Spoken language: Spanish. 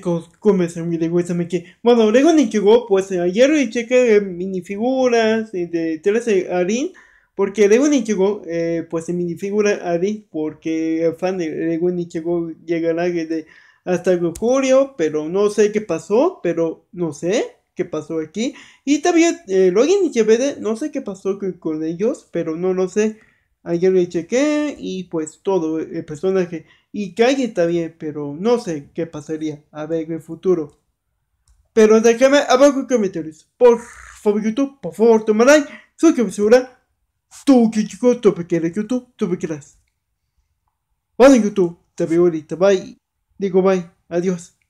cómo Bueno, ni llegó pues ayer eh, y cheque minifiguras de telas de Arin. Porque Lego llegó eh, pues en minifigura ARIN, porque fan de Lego llegó llegará de hasta julio, pero no sé qué pasó, pero no sé qué pasó aquí. Y también eh, Logan y Chevede, no sé qué pasó con, con ellos, pero no lo sé. Ayer le chequé y pues todo eh, el personaje. Y calle está bien, pero no sé qué pasaría. A ver en el futuro. Pero déjame abajo en comentarios. Por favor, YouTube, por favor, toma like. me segura. Tú que chico, tú quieres YouTube, tú pequeñas. Vale, YouTube. Te veo ahorita. Bye. Digo bye. Adiós.